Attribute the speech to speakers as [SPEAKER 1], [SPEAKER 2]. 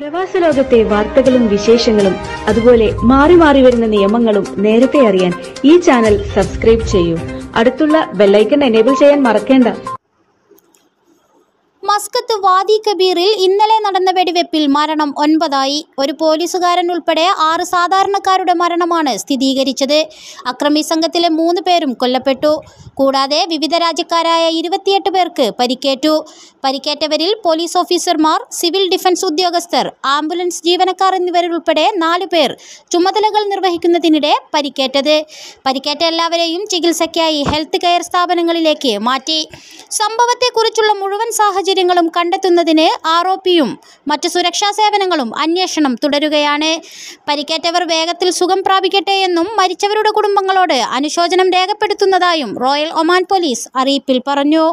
[SPEAKER 1] പ്രവാസ ലോകത്തെ വാർത്തകളും വിശേഷങ്ങളും അതുപോലെ മാറി മാറി വരുന്ന നിയമങ്ങളും നേരത്തെ അറിയാൻ ഈ ചാനൽ സബ്സ്ക്രൈബ് ചെയ്യൂ അടുത്തുള്ള ബെല്ലൈക്കൺ എനേബിൾ ചെയ്യാൻ മറക്കേണ്ട
[SPEAKER 2] മസ്കത്ത് വാദി കബീറിൽ ഇന്നലെ നടന്ന വെടിവെപ്പിൽ മരണം ഒൻപതായി ഒരു പോലീസുകാരൻ ഉൾപ്പെടെ ആറ് സാധാരണക്കാരുടെ മരണമാണ് സ്ഥിരീകരിച്ചത് അക്രമി സംഘത്തിലെ മൂന്ന് പേരും കൊല്ലപ്പെട്ടു കൂടാതെ വിവിധ രാജ്യക്കാരായ ഇരുപത്തിയെട്ട് പേർക്ക് പരിക്കേറ്റു പരിക്കേറ്റവരിൽ പോലീസ് ഓഫീസർമാർ സിവിൽ ഡിഫൻസ് ഉദ്യോഗസ്ഥർ ആംബുലൻസ് ജീവനക്കാർ എന്നിവരുൾപ്പെടെ നാലു പേർ ചുമതലകൾ നിർവഹിക്കുന്നതിനിടെ പരിക്കേറ്റത് പരിക്കേറ്റ എല്ലാവരെയും ചികിത്സയ്ക്കായി ഹെൽത്ത് കെയർ സ്ഥാപനങ്ങളിലേക്ക് മാറ്റി സംഭവത്തെക്കുറിച്ചുള്ള മുഴുവൻ സാഹചര്യങ്ങളും കണ്ടെത്തുന്നതിന് ആർഒപിയും മറ്റ് സുരക്ഷാ സേവനങ്ങളും അന്വേഷണം തുടരുകയാണ് പരിക്കേറ്റവർ വേഗത്തിൽ സുഖം പ്രാപിക്കട്ടെ എന്നും മരിച്ചവരുടെ കുടുംബങ്ങളോട് അനുശോചനം രേഖപ്പെടുത്തുന്നതായും റോയൽ ഒമാൻ പോലീസ് അറിയിപ്പിൽ പറഞ്ഞു